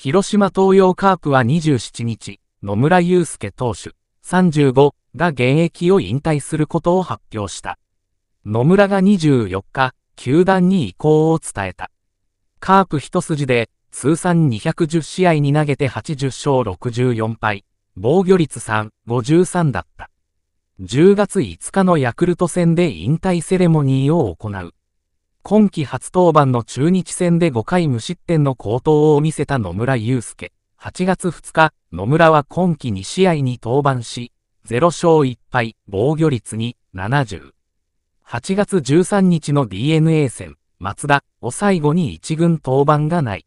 広島東洋カープは27日、野村祐介投手、35が現役を引退することを発表した。野村が24日、球団に移行を伝えた。カープ一筋で、通算210試合に投げて80勝64敗、防御率3、53だった。10月5日のヤクルト戦で引退セレモニーを行う。今季初登板の中日戦で5回無失点の好投を見せた野村祐介。8月2日、野村は今季2試合に登板し、0勝1敗、防御率に70。8月13日の DNA 戦、松田を最後に1軍登板がない。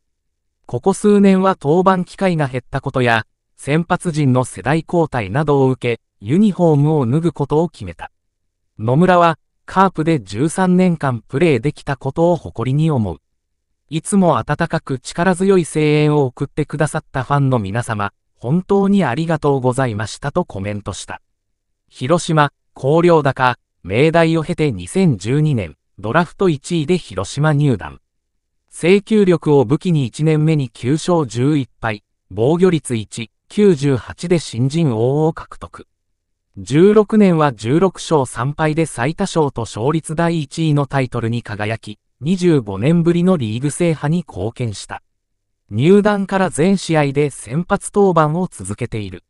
ここ数年は登板機会が減ったことや、先発陣の世代交代などを受け、ユニフォームを脱ぐことを決めた。野村は、カープで13年間プレーできたことを誇りに思う。いつも温かく力強い声援を送ってくださったファンの皆様、本当にありがとうございましたとコメントした。広島、広陵高、明大を経て2012年、ドラフト1位で広島入団。請求力を武器に1年目に9勝11敗、防御率1、98で新人王を獲得。16年は16勝3敗で最多勝と勝率第1位のタイトルに輝き、25年ぶりのリーグ制覇に貢献した。入団から全試合で先発登板を続けている。